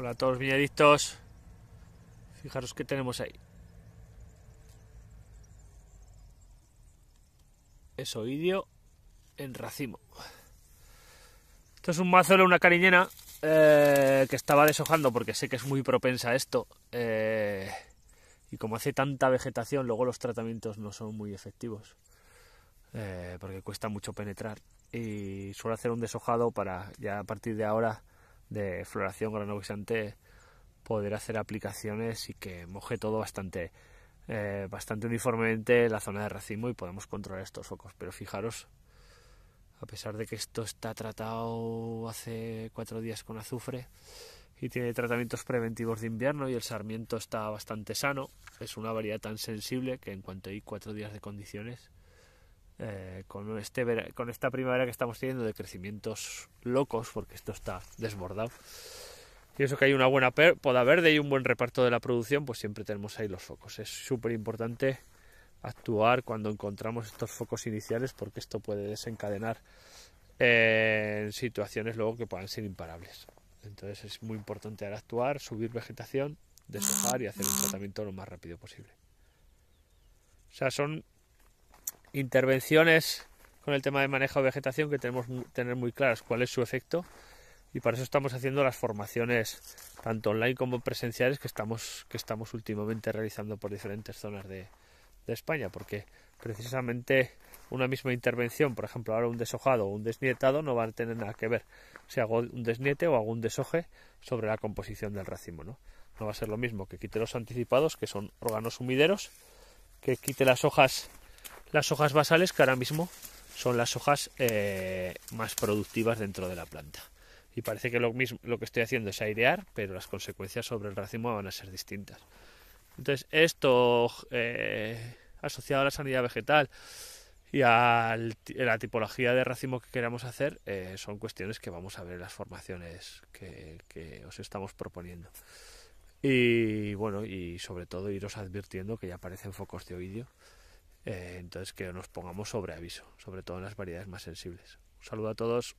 Hola a todos viñedictos Fijaros que tenemos ahí. Eso, idio en racimo. Esto es un mazo de una cariñena eh, que estaba deshojando porque sé que es muy propensa a esto. Eh, y como hace tanta vegetación, luego los tratamientos no son muy efectivos. Eh, porque cuesta mucho penetrar. Y suelo hacer un deshojado para ya a partir de ahora de floración granobisante poder hacer aplicaciones y que moje todo bastante eh, bastante uniformemente la zona de racimo y podemos controlar estos focos pero fijaros a pesar de que esto está tratado hace cuatro días con azufre y tiene tratamientos preventivos de invierno y el sarmiento está bastante sano es una variedad tan sensible que en cuanto hay cuatro días de condiciones eh, con, este, con esta primavera que estamos teniendo de crecimientos locos, porque esto está desbordado, y eso que hay una buena poda verde y un buen reparto de la producción, pues siempre tenemos ahí los focos. Es súper importante actuar cuando encontramos estos focos iniciales porque esto puede desencadenar eh, en situaciones luego que puedan ser imparables. Entonces es muy importante actuar, subir vegetación, deshojar y hacer un tratamiento lo más rápido posible. O sea, son intervenciones con el tema de manejo de vegetación que tenemos que tener muy claras cuál es su efecto y para eso estamos haciendo las formaciones tanto online como presenciales que estamos, que estamos últimamente realizando por diferentes zonas de, España, porque precisamente una misma intervención, por ejemplo, ahora un deshojado o un desnietado no van a tener nada que ver si hago un desniete o hago un deshoje sobre la composición del racimo, ¿no? No va a ser lo mismo que quite los anticipados, que son órganos humideros, que quite las hojas las hojas basales que ahora mismo son las hojas eh, más productivas dentro de la planta. Y parece que lo, mismo, lo que estoy haciendo es airear, pero las consecuencias sobre el racimo van a ser distintas. Entonces, esto eh, asociado a la sanidad vegetal y a la tipología de racimo que queramos hacer eh, son cuestiones que vamos a ver en las formaciones que, que os estamos proponiendo. Y bueno, y sobre todo iros advirtiendo que ya aparecen focos de oidio eh, entonces que nos pongamos sobre aviso, sobre todo en las variedades más sensibles. Un saludo a todos.